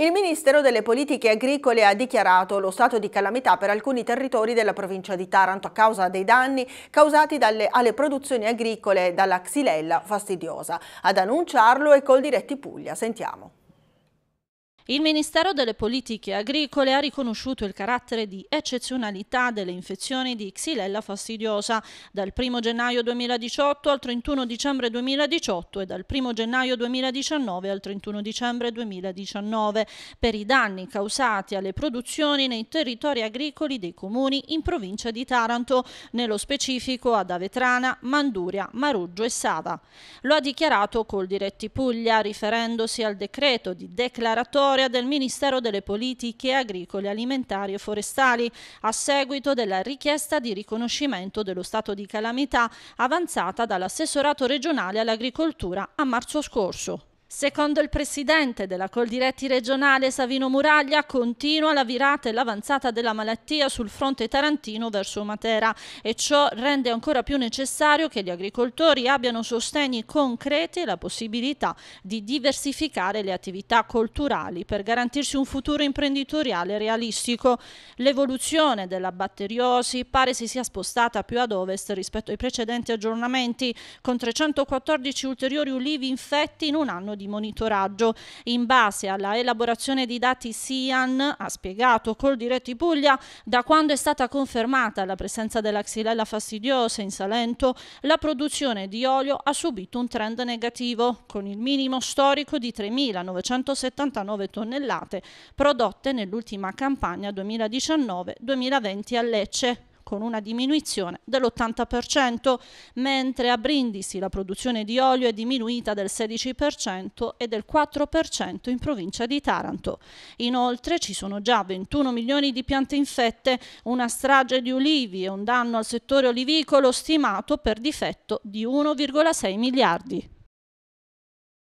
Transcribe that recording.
Il Ministero delle Politiche Agricole ha dichiarato lo stato di calamità per alcuni territori della provincia di Taranto a causa dei danni causati dalle, alle produzioni agricole dalla xylella fastidiosa. Ad annunciarlo è Coldiretti Puglia. Sentiamo. Il Ministero delle Politiche Agricole ha riconosciuto il carattere di eccezionalità delle infezioni di Xylella fastidiosa dal 1 gennaio 2018 al 31 dicembre 2018 e dal 1 gennaio 2019 al 31 dicembre 2019 per i danni causati alle produzioni nei territori agricoli dei comuni in provincia di Taranto, nello specifico ad Avetrana, Manduria, Maruggio e Sava. Lo ha dichiarato col diretti Puglia riferendosi al decreto di declaratoria provvisoria del Ministero delle Politiche Agricole, Alimentari e Forestali, a seguito della richiesta di riconoscimento dello stato di calamità avanzata dall'assessorato regionale all'agricoltura a marzo scorso. Secondo il presidente della Coldiretti regionale Savino Muraglia continua la virata e l'avanzata della malattia sul fronte tarantino verso Matera e ciò rende ancora più necessario che gli agricoltori abbiano sostegni concreti e la possibilità di diversificare le attività culturali per garantirsi un futuro imprenditoriale realistico. L'evoluzione della batteriosi pare si sia spostata più ad ovest rispetto ai precedenti aggiornamenti con 314 ulteriori ulivi infetti in un anno di monitoraggio in base alla elaborazione di dati SIAN, ha spiegato col diretti Puglia, da quando è stata confermata la presenza della xylella fastidiosa in Salento, la produzione di olio ha subito un trend negativo, con il minimo storico di 3.979 tonnellate prodotte nell'ultima campagna 2019-2020 a Lecce, con una diminuzione dell'80%, mentre a Brindisi la produzione di olio è diminuita del 16% e del 4% in provincia di Taranto. Inoltre ci sono già 21 milioni di piante infette, una strage di ulivi e un danno al settore olivicolo stimato per difetto di 1,6 miliardi.